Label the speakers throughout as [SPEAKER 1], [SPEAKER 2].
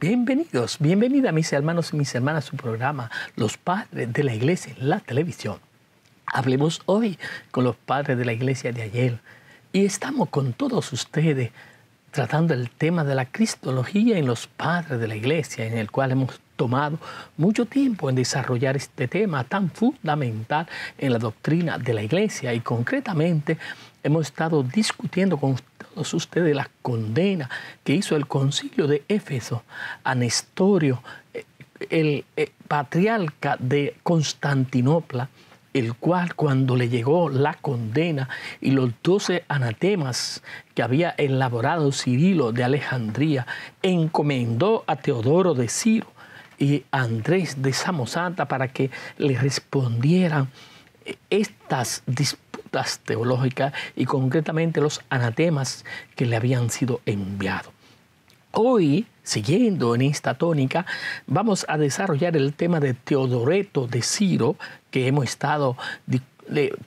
[SPEAKER 1] Bienvenidos, bienvenida mis hermanos y mis hermanas a su programa, Los Padres de la Iglesia en la Televisión. Hablemos hoy con los padres de la Iglesia de ayer y estamos con todos ustedes tratando el tema de la cristología en los padres de la Iglesia, en el cual hemos tomado mucho tiempo en desarrollar este tema tan fundamental en la doctrina de la Iglesia y concretamente hemos estado discutiendo con todos ustedes la condena que hizo el concilio de Éfeso a Nestorio, el eh, patriarca de Constantinopla, el cual cuando le llegó la condena y los doce anatemas que había elaborado Cirilo de Alejandría, encomendó a Teodoro de Ciro y Andrés de Samosata para que le respondieran eh, estas disposiciones teológica teológicas y concretamente los anatemas que le habían sido enviados. Hoy, siguiendo en esta tónica, vamos a desarrollar el tema de Teodoreto de Ciro, que hemos estado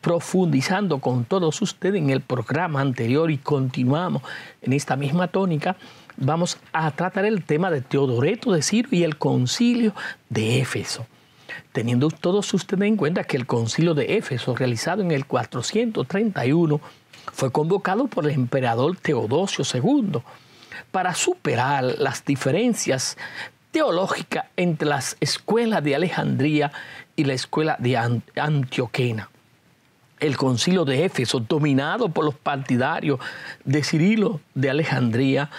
[SPEAKER 1] profundizando con todos ustedes en el programa anterior y continuamos en esta misma tónica. Vamos a tratar el tema de Teodoreto de Ciro y el concilio de Éfeso teniendo todos ustedes en cuenta que el concilio de Éfeso, realizado en el 431, fue convocado por el emperador Teodosio II para superar las diferencias teológicas entre las escuelas de Alejandría y la escuela de Antioquena. El concilio de Éfeso, dominado por los partidarios de Cirilo de Alejandría,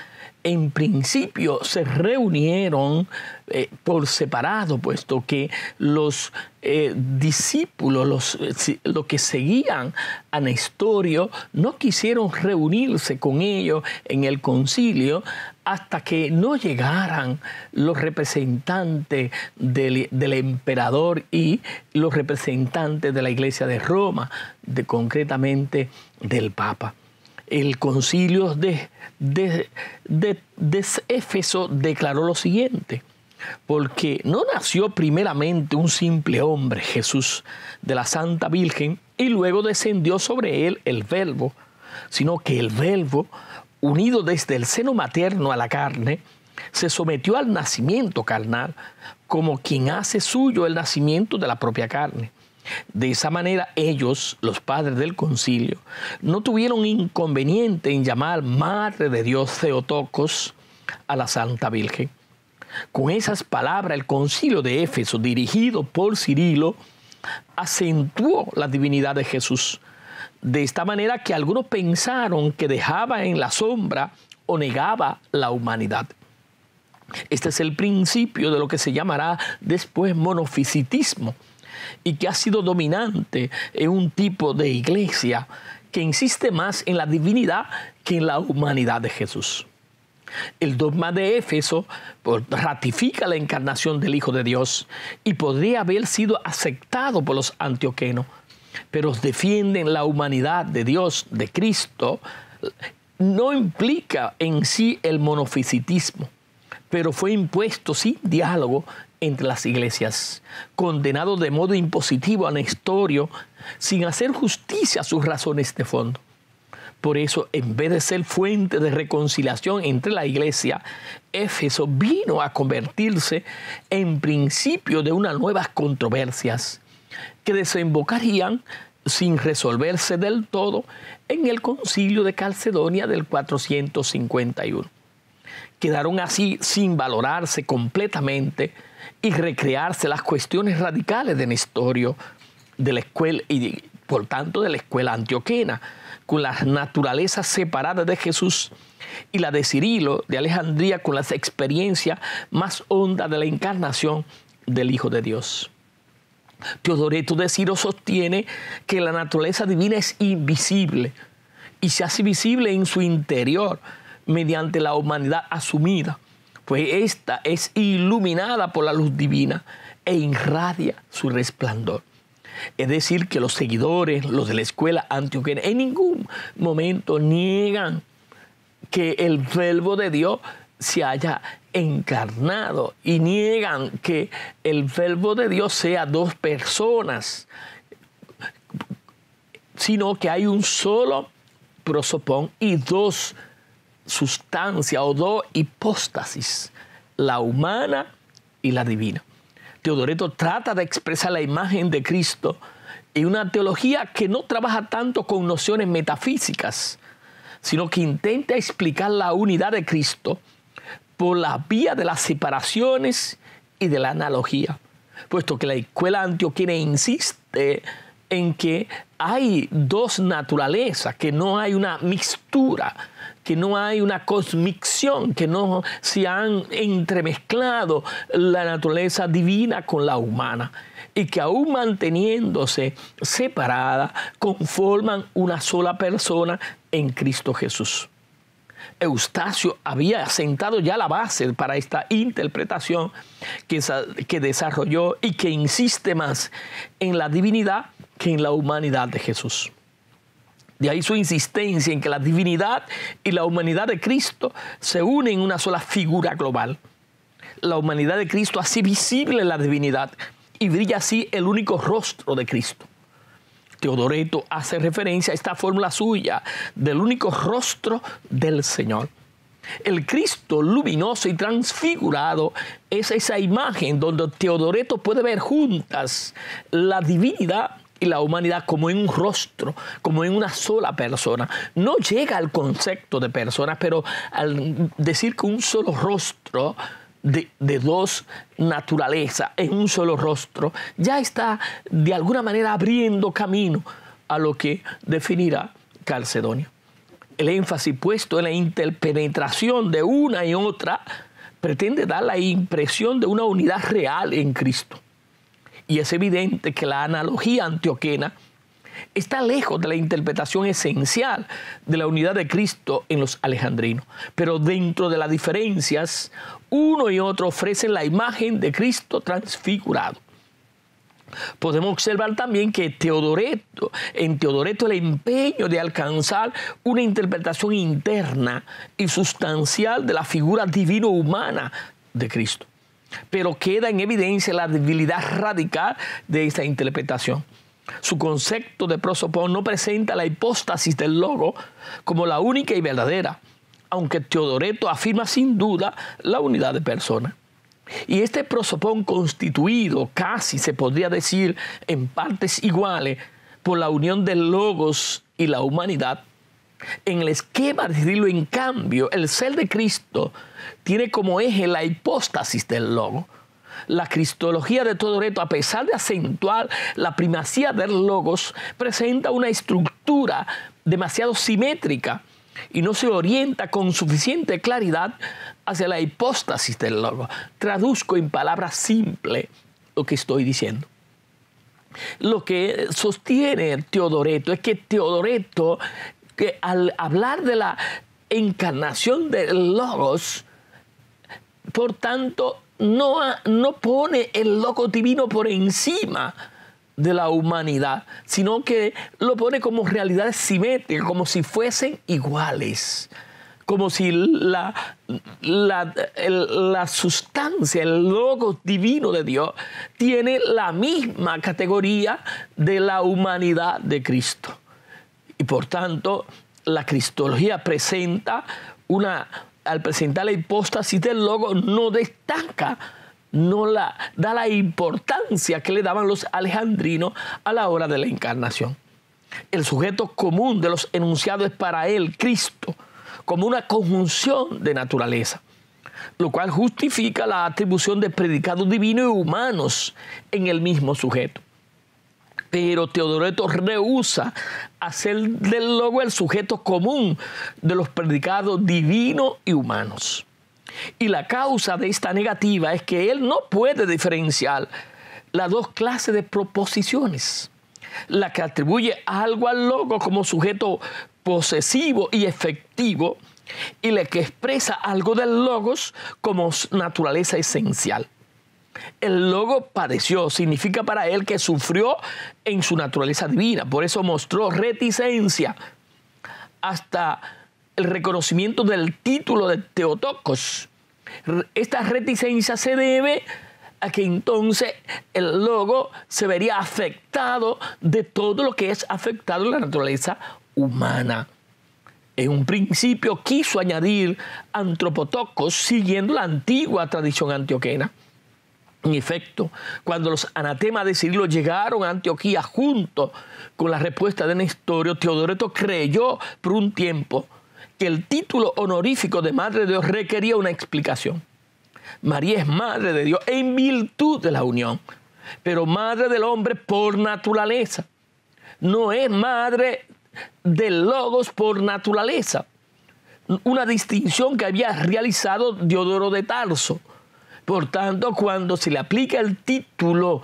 [SPEAKER 1] en principio se reunieron eh, por separado, puesto que los eh, discípulos, eh, los, que seguían a Nestorio, no quisieron reunirse con ellos en el concilio hasta que no llegaran los representantes del, del emperador y los representantes de la iglesia de Roma, de, concretamente del Papa el concilio de, de, Éfeso declaró lo siguiente, porque no nació primeramente un simple hombre, Jesús, de la Santa Virgen, y luego descendió sobre él el verbo, sino que el verbo, unido desde el seno materno a la carne, se sometió al nacimiento carnal, como quien hace suyo el nacimiento de la propia carne de esa manera ellos, los padres del concilio, no tuvieron inconveniente en llamar Madre de Dios Theotokos, a la Santa Virgen. Con esas palabras el concilio de Éfeso, dirigido por Cirilo, acentuó la divinidad de Jesús, de esta manera que algunos pensaron que dejaba en la sombra o negaba la humanidad. Este es el principio de lo que se llamará después monofisitismo, y que ha sido dominante en un tipo de iglesia que insiste más en la divinidad que en la humanidad de Jesús. El dogma de Éfeso pues, ratifica la encarnación del Hijo de Dios y podría haber sido aceptado por los antioquenos, pero defienden la humanidad de Dios, de Cristo, no implica en sí el monofisitismo, pero fue impuesto sin diálogo entre las iglesias, condenado de modo impositivo a Nestorio sin hacer justicia a sus razones de fondo. Por eso, en vez de ser fuente de reconciliación entre la iglesia, Éfeso vino a convertirse en principio de unas nuevas controversias que desembocarían sin resolverse del todo en el concilio de Calcedonia del 451 quedaron así sin valorarse completamente y recrearse las cuestiones radicales de historia de la escuela y por tanto de la escuela antioquena, con las naturalezas separadas de Jesús y la de Cirilo de Alejandría con las experiencias más honda de la encarnación del Hijo de Dios. Teodoreto de Ciro sostiene que la naturaleza divina es invisible y se hace visible en su interior, mediante la humanidad asumida, pues ésta es iluminada por la luz divina e irradia su resplandor. Es decir, que los seguidores, los de la escuela antioquena, en ningún momento niegan que el verbo de Dios se haya encarnado y niegan que el verbo de Dios sea dos personas, sino que hay un solo prosopón y dos personas sustancia o dos hipóstasis, la humana y la divina. Teodoreto trata de expresar la imagen de Cristo en una teología que no trabaja tanto con nociones metafísicas, sino que intenta explicar la unidad de Cristo por la vía de las separaciones y de la analogía, puesto que la escuela antioquina insiste en que hay dos naturalezas, que no hay una mixtura que no hay una cosmicción, que no se han entremezclado la naturaleza divina con la humana y que aún manteniéndose separada conforman una sola persona en Cristo Jesús. Eustacio había sentado ya la base para esta interpretación que, que, desarrolló y que insiste más en la divinidad que en la humanidad de Jesús. De ahí su insistencia en que la divinidad y la humanidad de Cristo se unen en una sola figura global. La humanidad de Cristo así visible en la divinidad y brilla así el único rostro de Cristo. Teodoreto hace referencia a esta fórmula suya del único rostro del Señor. El Cristo luminoso y transfigurado es esa imagen donde Teodoreto puede ver juntas la divinidad y la humanidad como en un rostro, como en una sola persona. No llega al concepto de persona, pero al decir que un solo rostro de, de dos naturalezas en un solo rostro, ya está de alguna manera abriendo camino a lo que definirá Calcedonia. El énfasis puesto en la interpenetración de una y otra pretende dar la impresión de una unidad real en Cristo y es evidente que la analogía antioquena está lejos de la interpretación esencial de la unidad de Cristo en los alejandrinos. Pero dentro de las diferencias, uno y otro ofrecen la imagen de Cristo transfigurado. Podemos observar también que Teodoreto, en Teodoreto el empeño de alcanzar una interpretación interna y sustancial de la figura divino-humana de Cristo pero queda en evidencia la debilidad radical de esta interpretación. Su concepto de prosopón no presenta la hipóstasis del logo como la única y verdadera, aunque Teodoreto afirma sin duda la unidad de persona. Y este prosopón constituido casi se podría decir en partes iguales por la unión de logos y la humanidad en el esquema de en cambio, el ser de Cristo tiene como eje la hipóstasis del logo. La cristología de Teodoreto, a pesar de acentuar la primacía del logos, presenta una estructura demasiado simétrica y no se orienta con suficiente claridad hacia la hipóstasis del logo. Traduzco en palabras simples lo que estoy diciendo. Lo que sostiene Teodoreto es que Teodoreto que al hablar de la encarnación del Logos, por tanto, no, no pone el Logos divino por encima de la humanidad, sino que lo pone como realidades simétricas, como si fuesen iguales, como si la, la, la sustancia, el Logos divino de Dios, tiene la misma categoría de la humanidad de Cristo. Y por tanto, la cristología presenta una, al presentar la hipóstasis del logo, no destaca, no la, da la importancia que le daban los alejandrinos a la hora de la encarnación. El sujeto común de los enunciados es para él Cristo, como una conjunción de naturaleza, lo cual justifica la atribución de predicados divinos y humanos en el mismo sujeto. Pero Teodoreto rehúsa hacer del logo el sujeto común de los predicados divinos y humanos. Y la causa de esta negativa es que él no puede diferenciar las dos clases de proposiciones. La que atribuye algo al Logos como sujeto posesivo y efectivo y la que expresa algo del logos como naturaleza esencial. El logo padeció, significa para él que sufrió en su naturaleza divina, por eso mostró reticencia hasta el reconocimiento del título de Teotocos. Esta reticencia se debe a que entonces el logo se vería afectado de todo lo que es afectado en la naturaleza humana. En un principio quiso añadir antropotocos siguiendo la antigua tradición antioquena, en efecto, cuando los anatemas de Cirilo llegaron a Antioquía junto con la respuesta de Nestorio, Teodoreto creyó por un tiempo que el título honorífico de Madre de Dios requería una explicación. María es Madre de Dios en virtud de la unión, pero Madre del hombre por naturaleza. No es Madre del Logos por naturaleza. Una distinción que había realizado Diodoro de Tarso por tanto, cuando se le aplica el título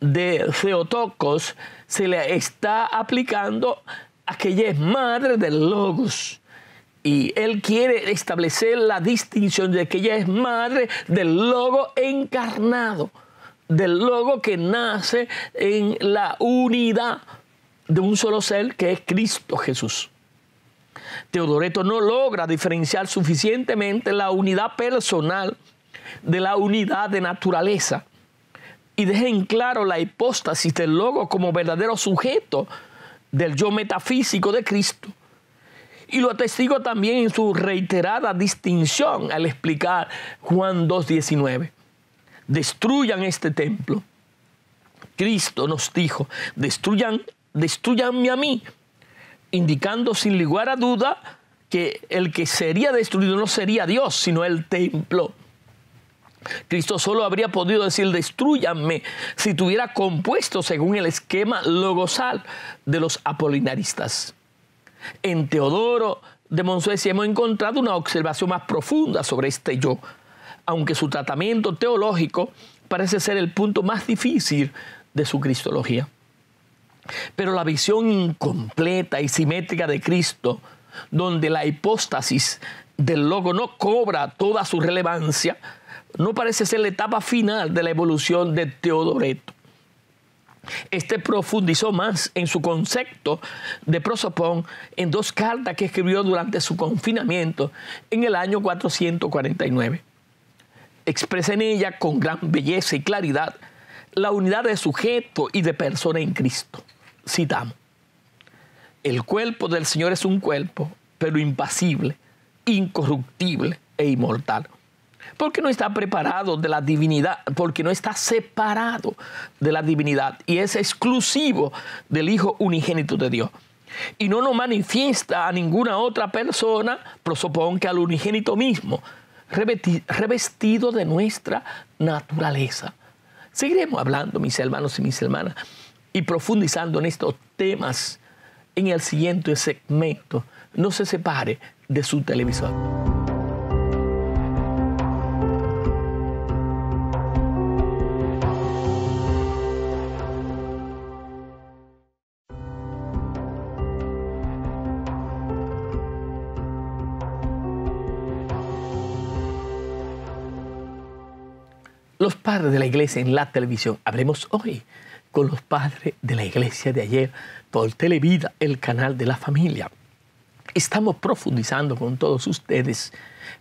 [SPEAKER 1] de Theotokos, se le está aplicando a que ella es madre del Logos. Y él quiere establecer la distinción de que ella es madre del Logo encarnado, del Logo que nace en la unidad de un solo ser que es Cristo Jesús. Teodoreto no logra diferenciar suficientemente la unidad personal de la unidad de naturaleza y dejen claro la hipóstasis del logo como verdadero sujeto del yo metafísico de Cristo. Y lo atestigo también en su reiterada distinción al explicar Juan 2.19. Destruyan este templo. Cristo nos dijo, destruyan, destruyanme a mí, indicando sin lugar a duda que el que sería destruido no sería Dios, sino el templo. Cristo solo habría podido decir, destruyanme, si tuviera compuesto según el esquema logosal de los apolinaristas. En Teodoro de Monsuecia hemos encontrado una observación más profunda sobre este yo, aunque su tratamiento teológico parece ser el punto más difícil de su cristología. Pero la visión incompleta y simétrica de Cristo, donde la hipóstasis del logo no cobra toda su relevancia, no parece ser la etapa final de la evolución de Teodoreto. Este profundizó más en su concepto de prosopón en dos cartas que escribió durante su confinamiento en el año 449. Expresa en ella con gran belleza y claridad la unidad de sujeto y de persona en Cristo. Citamos. El cuerpo del Señor es un cuerpo, pero impasible, incorruptible e inmortal porque no está preparado de la divinidad, porque no está separado de la divinidad y es exclusivo del Hijo unigénito de Dios. Y no lo manifiesta a ninguna otra persona, pero supongo que al unigénito mismo, revestido de nuestra naturaleza. Seguiremos hablando, mis hermanos y mis hermanas, y profundizando en estos temas en el siguiente segmento. No se separe de su televisor. los padres de la iglesia en la televisión. Hablemos hoy con los padres de la iglesia de ayer por Televida, el canal de la familia. Estamos profundizando con todos ustedes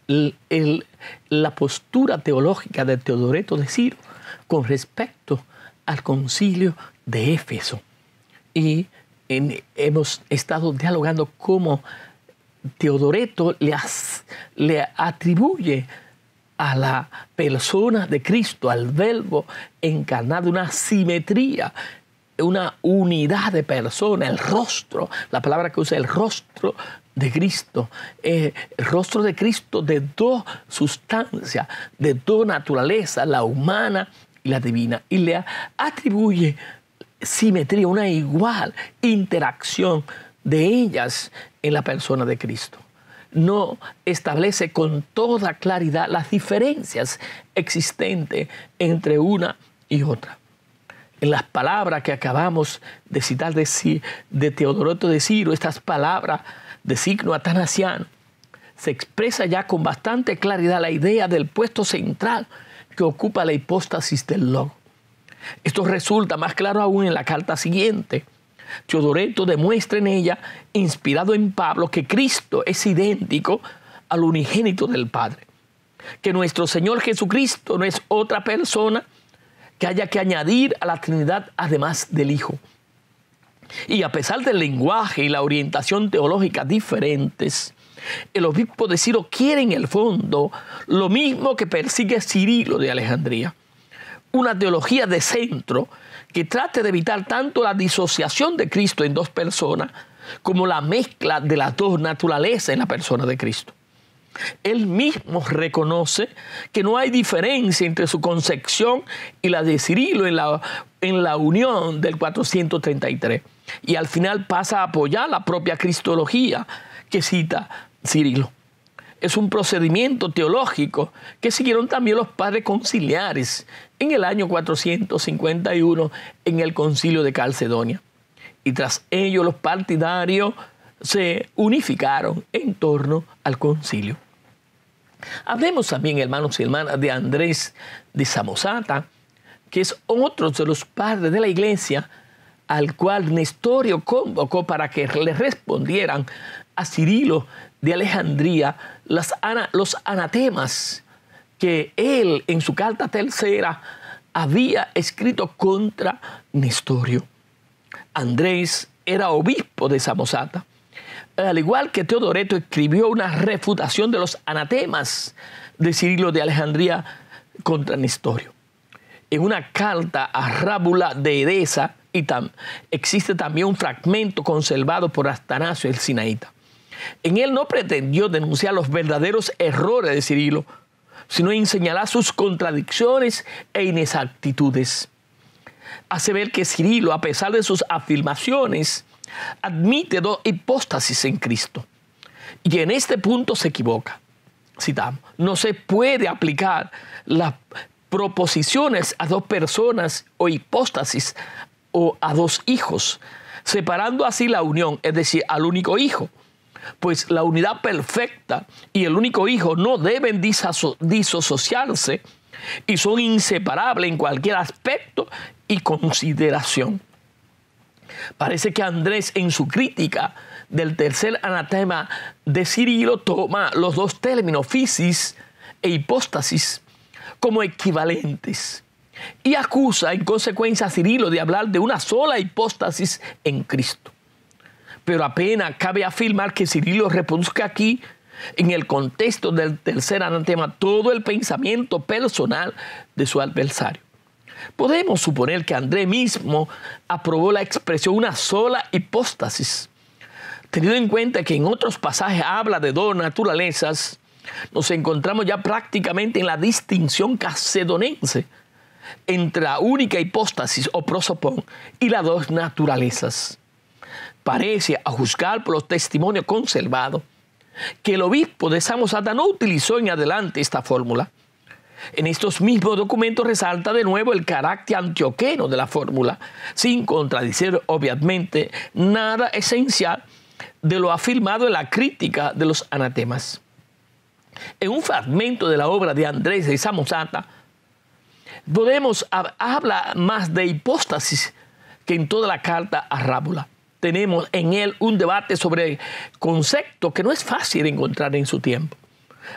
[SPEAKER 1] la postura teológica de Teodoreto de Ciro con respecto al concilio de Éfeso. Y hemos estado dialogando cómo Teodoreto le atribuye a la persona de Cristo, al verbo encarnado, una simetría, una unidad de persona, el rostro, la palabra que usa el rostro de Cristo, eh, el rostro de Cristo de dos sustancias, de dos naturalezas, la humana y la divina, y le atribuye simetría, una igual interacción de ellas en la persona de Cristo no establece con toda claridad las diferencias existentes entre una y otra. En las palabras que acabamos de citar de, de Teodoroto de Ciro, estas palabras de signo atanasiano, se expresa ya con bastante claridad la idea del puesto central que ocupa la hipóstasis del logo. Esto resulta más claro aún en la carta siguiente, Teodoreto demuestra en ella, inspirado en Pablo, que Cristo es idéntico al unigénito del Padre. Que nuestro Señor Jesucristo no es otra persona que haya que añadir a la Trinidad además del Hijo. Y a pesar del lenguaje y la orientación teológica diferentes, el obispo de Ciro quiere en el fondo lo mismo que persigue Cirilo de Alejandría. Una teología de centro que trate de evitar tanto la disociación de Cristo en dos personas como la mezcla de las dos naturalezas en la persona de Cristo. Él mismo reconoce que no hay diferencia entre su concepción y la de Cirilo en la, en la unión del 433. Y al final pasa a apoyar la propia cristología que cita Cirilo es un procedimiento teológico que siguieron también los padres conciliares en el año 451 en el concilio de Calcedonia. Y tras ello los partidarios se unificaron en torno al concilio. Hablemos también, hermanos y hermanas, de Andrés de Samosata, que es otro de los padres de la iglesia, al cual Nestorio convocó para que le respondieran a Cirilo de Alejandría las los anatemas que él en su carta tercera había escrito contra Nestorio. Andrés era obispo de Samosata. Al igual que Teodoreto escribió una refutación de los anatemas de Cirilo de Alejandría contra Nestorio. En una carta a Rábula de Edesa, y existe también un fragmento conservado por Astanasio el Sinaíta. En él no pretendió denunciar los verdaderos errores de Cirilo, sino en sus contradicciones e inexactitudes. Hace ver que Cirilo, a pesar de sus afirmaciones, admite dos hipóstasis en Cristo. Y en este punto se equivoca. Citamos, no se puede aplicar las proposiciones a dos personas o hipóstasis o a dos hijos, separando así la unión, es decir, al único hijo pues la unidad perfecta y el único hijo no deben disociarse y son inseparables en cualquier aspecto y consideración. Parece que Andrés en su crítica del tercer anatema de Cirilo toma los dos términos fisis e hipóstasis como equivalentes y acusa en consecuencia a Cirilo de hablar de una sola hipóstasis en Cristo pero apenas cabe afirmar que Cirilo reproduzca aquí en el contexto del tercer anatema todo el pensamiento personal de su adversario. Podemos suponer que André mismo aprobó la expresión una sola hipóstasis. Teniendo en cuenta que en otros pasajes habla de dos naturalezas, nos encontramos ya prácticamente en la distinción cacedonense entre la única hipóstasis o prosopón y las dos naturalezas parece, a juzgar por los testimonios conservados, que el obispo de Samosata no utilizó en adelante esta fórmula. En estos mismos documentos resalta de nuevo el carácter antioqueno de la fórmula, sin contradicir, obviamente nada esencial de lo afirmado en la crítica de los anatemas. En un fragmento de la obra de Andrés de Samosata, podemos habla más de hipóstasis que en toda la carta a Rábula tenemos en él un debate sobre conceptos que no es fácil encontrar en su tiempo.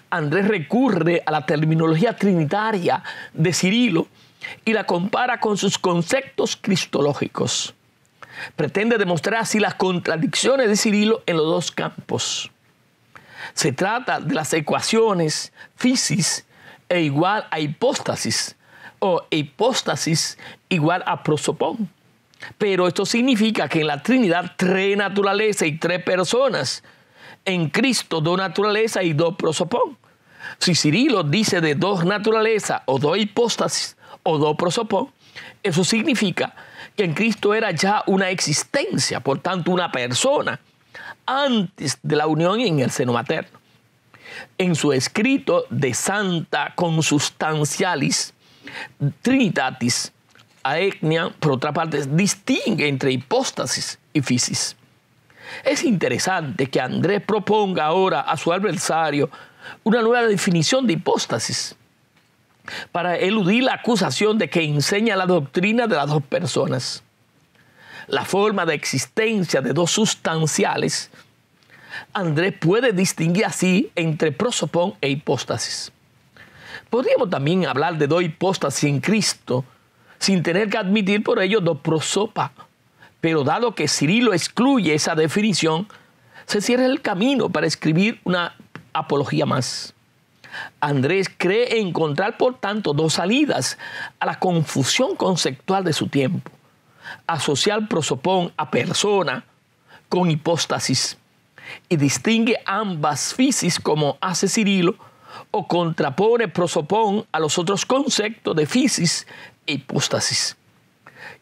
[SPEAKER 1] Andrés recurre a la terminología trinitaria de Cirilo y la compara con sus conceptos cristológicos. Pretende demostrar así las contradicciones de Cirilo en los dos campos. Se trata de las ecuaciones fisis e igual a hipóstasis o hipóstasis igual a prosopón pero esto significa que en la Trinidad tres naturalezas y tres personas. En Cristo dos naturalezas y dos prosopón. Si Cirilo dice de dos naturalezas o dos hipóstasis o dos prosopón, eso significa que en Cristo era ya una existencia, por tanto una persona, antes de la unión en el seno materno. En su escrito de Santa Consustancialis Trinitatis, etnia, por otra parte, distingue entre hipóstasis y fisis. Es interesante que Andrés proponga ahora a su adversario una nueva definición de hipóstasis para eludir la acusación de que enseña la doctrina de las dos personas. La forma de existencia de dos sustanciales, Andrés puede distinguir así entre prosopón e hipóstasis. Podríamos también hablar de dos hipóstasis en Cristo, sin tener que admitir por ello dos prosopa. Pero dado que Cirilo excluye esa definición, se cierra el camino para escribir una apología más. Andrés cree encontrar, por tanto, dos salidas a la confusión conceptual de su tiempo. Asociar prosopón a persona con hipóstasis y distingue ambas fisis como hace Cirilo o contrapone prosopón a los otros conceptos de fisis hipóstasis.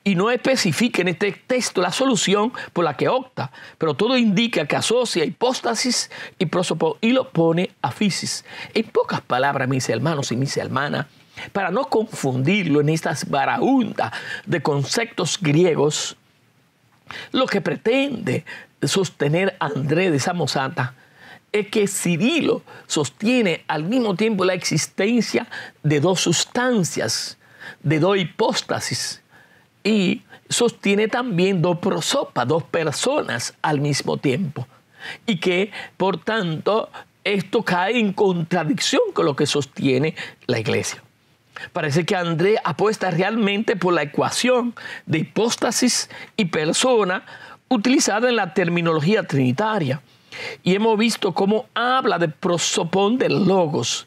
[SPEAKER 1] Y no especifica en este texto la solución por la que opta, pero todo indica que asocia hipóstasis y, y lo pone a fisis. En pocas palabras, mis hermanos y mis hermanas, para no confundirlo en estas barahundas de conceptos griegos, lo que pretende sostener Andrés de Samosata es que Cirilo sostiene al mismo tiempo la existencia de dos sustancias de dos hipóstasis y sostiene también dos prosopas, dos personas al mismo tiempo. Y que, por tanto, esto cae en contradicción con lo que sostiene la iglesia. Parece que André apuesta realmente por la ecuación de hipóstasis y persona utilizada en la terminología trinitaria. Y hemos visto cómo habla de prosopón del logos,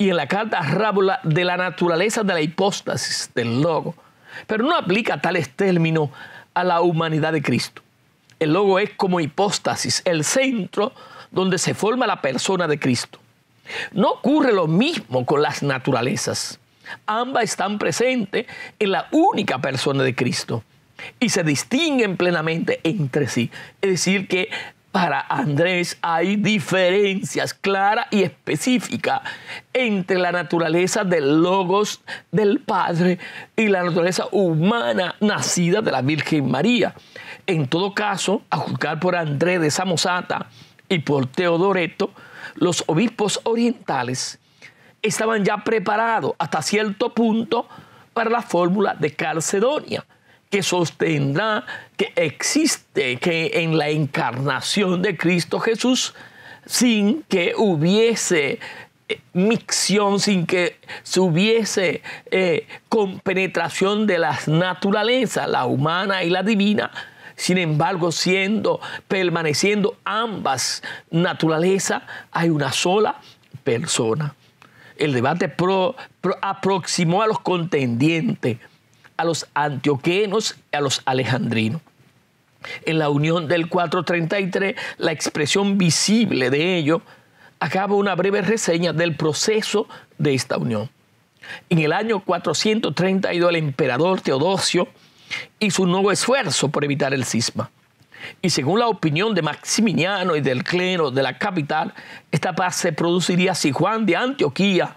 [SPEAKER 1] y en la carta Rábula de la naturaleza de la hipóstasis del logo, pero no aplica tales términos a la humanidad de Cristo. El logo es como hipóstasis, el centro donde se forma la persona de Cristo. No ocurre lo mismo con las naturalezas. Ambas están presentes en la única persona de Cristo y se distinguen plenamente entre sí. Es decir, que para Andrés hay diferencias claras y específicas entre la naturaleza del logos del Padre y la naturaleza humana nacida de la Virgen María. En todo caso, a juzgar por Andrés de Samosata y por Teodoreto, los obispos orientales estaban ya preparados hasta cierto punto para la fórmula de Calcedonia que sostendrá que existe, que en la encarnación de Cristo Jesús, sin que hubiese eh, micción, sin que hubiese eh, compenetración de las naturalezas, la humana y la divina, sin embargo, siendo, permaneciendo ambas naturalezas, hay una sola persona. El debate aproximó a los contendientes a los antioquenos y a los alejandrinos. En la unión del 433, la expresión visible de ello acaba una breve reseña del proceso de esta unión. En el año 432, el emperador Teodosio hizo un nuevo esfuerzo por evitar el cisma. Y según la opinión de Maximiliano y del clero de la capital, esta paz se produciría si Juan de Antioquía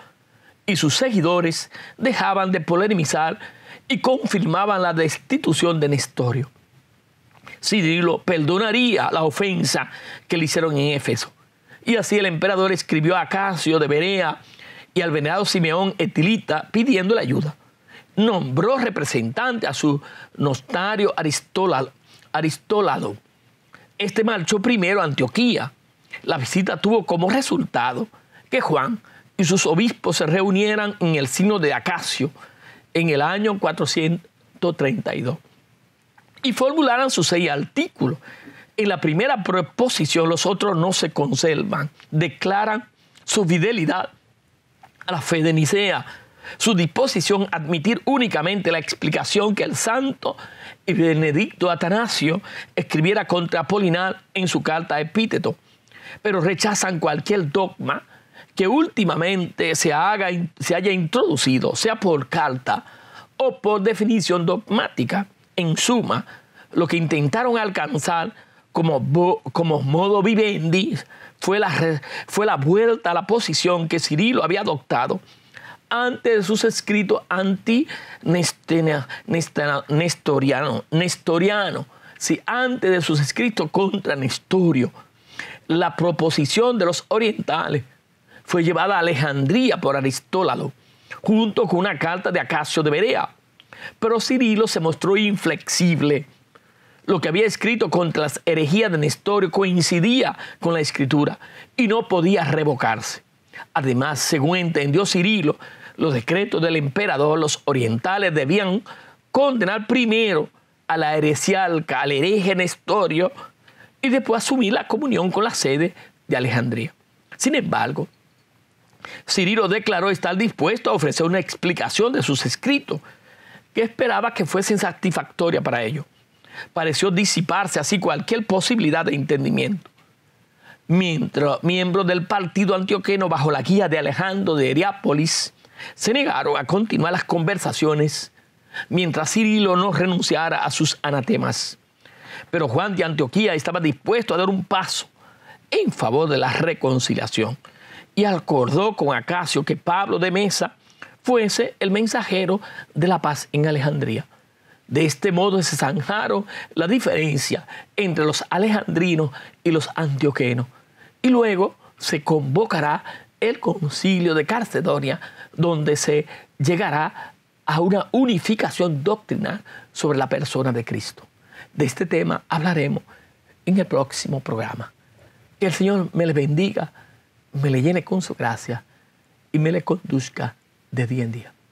[SPEAKER 1] y sus seguidores dejaban de polemizar y confirmaban la destitución de Nestorio. Cirilo perdonaría la ofensa que le hicieron en Éfeso. Y así el emperador escribió a Acacio de Berea y al venerado Simeón Etilita pidiéndole ayuda. Nombró representante a su notario Aristólado. Este marchó primero a Antioquía. La visita tuvo como resultado que Juan y sus obispos se reunieran en el signo de Acacio, en el año 432 y formularan sus seis artículos. En la primera proposición los otros no se conservan, declaran su fidelidad a la fe de Nicea, su disposición a admitir únicamente la explicación que el santo y Benedicto Atanasio escribiera contra Apolinar en su carta Epíteto, pero rechazan cualquier dogma que últimamente se, haga, se haya introducido, sea por carta o por definición dogmática. En suma, lo que intentaron alcanzar como, como modo vivendi fue la, fue la vuelta a la posición que Cirilo había adoptado antes de sus escritos anti-nestoriano, nestoriano, antes de sus escritos contra Nestorio. La proposición de los orientales fue llevada a Alejandría por Aristólalo, junto con una carta de Acacio de Berea. Pero Cirilo se mostró inflexible. Lo que había escrito contra las herejías de Nestorio coincidía con la escritura y no podía revocarse. Además, según entendió Cirilo, los decretos del emperador, los orientales debían condenar primero a la herejía al hereje Nestorio, y después asumir la comunión con la sede de Alejandría. Sin embargo, Cirilo declaró estar dispuesto a ofrecer una explicación de sus escritos, que esperaba que fuesen satisfactoria para ellos. Pareció disiparse así cualquier posibilidad de entendimiento. Mientras miembros del partido antioqueno bajo la guía de Alejandro de Heriápolis se negaron a continuar las conversaciones mientras Cirilo no renunciara a sus anatemas. Pero Juan de Antioquía estaba dispuesto a dar un paso en favor de la reconciliación y acordó con Acacio que Pablo de Mesa fuese el mensajero de la paz en Alejandría. De este modo se zanjaron la diferencia entre los alejandrinos y los antioquenos. Y luego se convocará el concilio de Carcedonia, donde se llegará a una unificación doctrinal sobre la persona de Cristo. De este tema hablaremos en el próximo programa. Que el Señor me les bendiga me le llene con su gracia y me le conduzca de día en día.